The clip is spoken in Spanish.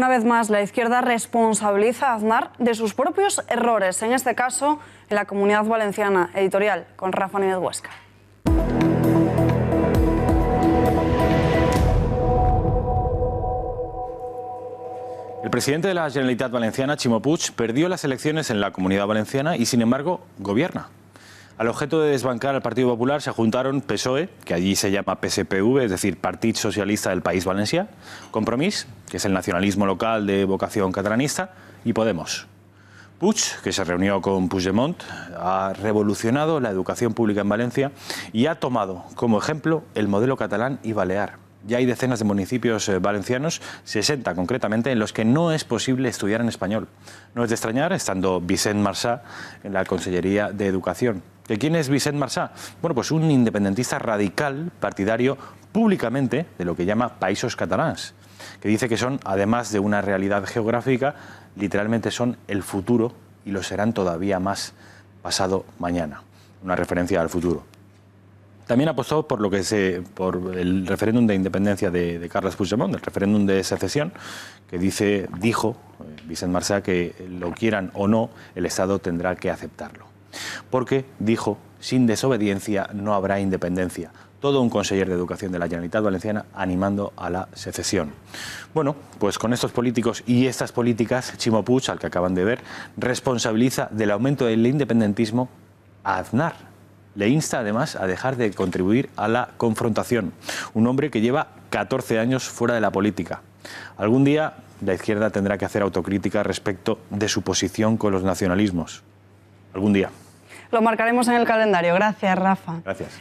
Una vez más, la izquierda responsabiliza a Aznar de sus propios errores, en este caso en la comunidad valenciana. Editorial con Rafa Núñez Huesca. El presidente de la Generalitat Valenciana, Chimo Puig, perdió las elecciones en la Comunidad Valenciana y, sin embargo, gobierna. Al objeto de desbancar al Partido Popular se juntaron PSOE, que allí se llama PSPV, es decir, Partido Socialista del País Valencia, Compromís, que es el nacionalismo local de vocación catalanista, y Podemos. Puig, que se reunió con Puigdemont, ha revolucionado la educación pública en Valencia y ha tomado como ejemplo el modelo catalán y balear. Ya hay decenas de municipios eh, valencianos, 60 concretamente, en los que no es posible estudiar en español. No es de extrañar, estando Vicent Marsá en la Consellería de Educación. ¿Que quién es Vicent Marsá? Bueno, pues un independentista radical, partidario públicamente de lo que llama países catalans, que dice que son, además de una realidad geográfica, literalmente son el futuro y lo serán todavía más pasado mañana. Una referencia al futuro. También apostó por lo que se, por el referéndum de independencia de, Carlos Carles Puigdemont, el referéndum de secesión, que dice, dijo eh, Vicent Marsá que lo quieran o no, el Estado tendrá que aceptarlo. Porque dijo, sin desobediencia no habrá independencia. Todo un consejero de Educación de la Generalitat Valenciana animando a la secesión. Bueno, pues con estos políticos y estas políticas, Chimo Puig, al que acaban de ver, responsabiliza del aumento del independentismo a Aznar, le insta además a dejar de contribuir a la confrontación. Un hombre que lleva 14 años fuera de la política. Algún día la izquierda tendrá que hacer autocrítica respecto de su posición con los nacionalismos. Algún día. Lo marcaremos en el calendario. Gracias, Rafa. Gracias.